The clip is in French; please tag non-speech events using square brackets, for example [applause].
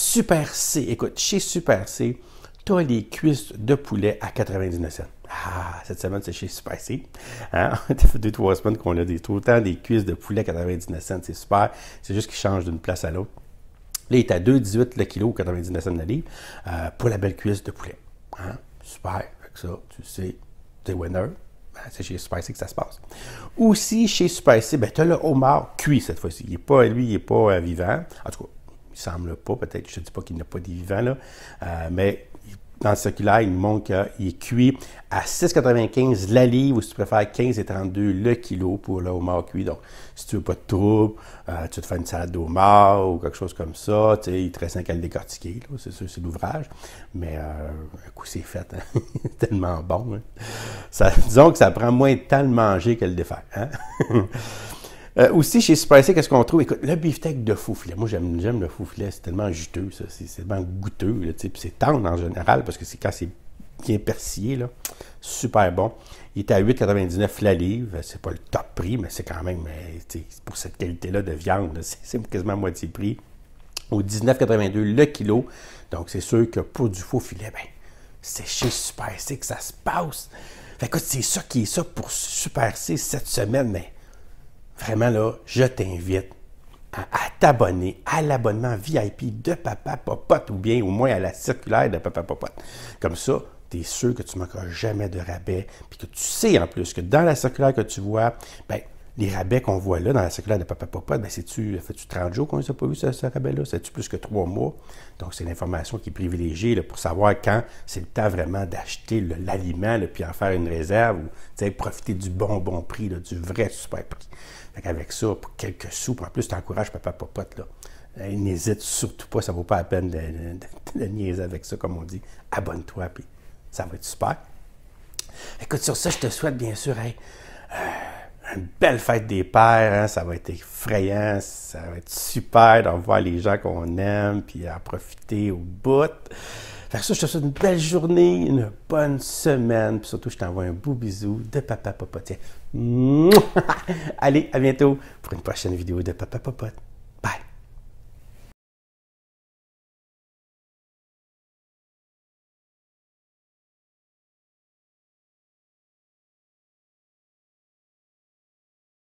Super C. Écoute, chez Super C, tu as les cuisses de poulet à 99 cents. Ah, cette semaine, c'est chez Super C. Hein? [laughs] Ça fait deux, trois semaines qu'on a des, tout le temps des cuisses de poulet à 99 cents. C'est super. C'est juste qu'ils changent d'une place à l'autre. Là, il est à 2,18 le kilo, 99 cents la livre, euh, pour la belle cuisse de poulet. Hein? Super. Avec ça, tu sais, es winner. Ben, c'est chez Super C que ça se passe. Aussi, chez Super C, ben, tu as le homard cuit cette fois-ci. Il n'est pas, lui, il n'est pas euh, vivant. En tout cas, semble pas, peut-être, je ne dis pas qu'il n'a pas des vivants, là, euh, mais dans le circulaire, il nous montre qu'il est cuit à 6,95 la livre, ou si tu préfères 15,32 le kilo pour le homard cuit. Donc, si tu veux pas de trouble, euh, tu te fais une salade d'homard ou quelque chose comme ça, tu sais, il te reste un qu'à le décortiquer, c'est sûr, c'est l'ouvrage. Mais euh, un coup, c'est fait, hein. [laughs] tellement bon. Hein. disons que ça prend moins de temps de manger que le défaire. Hein? [laughs] Euh, aussi, chez Super C, qu'est-ce qu'on trouve? Écoute, le beefsteak de fou filet. Moi, j'aime, le fou filet. C'est tellement juteux, ça. C'est, tellement goûteux, le Puis c'est tendre en général, parce que c'est quand c'est bien persillé, là. Super bon. Il est à 8,99 la livre. C'est pas le top prix, mais c'est quand même, euh, pour cette qualité-là de viande, c'est, quasiment à moitié prix. Au 19,82 le kilo. Donc, c'est sûr que pour du faux filet, ben, c'est chez Super C que ça se passe. écoute, c'est ça qui est ça pour Super C cette semaine, mais vraiment là, je t'invite à, t'abonner à l'abonnement VIP de Papa Popote ou bien au moins à la circulaire de Papa Popote. Comme ça, tu es sûr que tu ne manqueras jamais de rabais, puis que tu sais en plus que dans la circulaire que tu vois, ben, les rabais qu'on voit là dans la circulaire de Papa Popote, ben, c'est-tu, fait-tu 30 jours qu'on ne a pas vu ce, rabais-là? C'est-tu plus que 3 mois? Donc, c'est l'information qui est privilégiée pour savoir quand c'est le temps vraiment d'acheter l'aliment, puis en faire une réserve, ou profiter du bon, bon prix, du vrai super prix. Avec ça, pour quelques sous, pour en plus, tu encourages papa popote, là. Euh, n'hésite surtout pas, ça ne vaut pas la peine de, niaiser avec ça, comme on dit. Abonne-toi, puis ça va être super. Écoute, sur ça, je te souhaite bien sûr euh, une belle fête des pères. Hein. ça va être effrayant, ça va être super d'en voir les gens qu'on aime, puis à en profiter au bout. Faire ça, je te souhaite une belle journée, une bonne semaine. Puis surtout, je t'envoie un beau bisou de Papa Popotier. [laughs] Allez, à bientôt pour une prochaine vidéo de Papa Popote.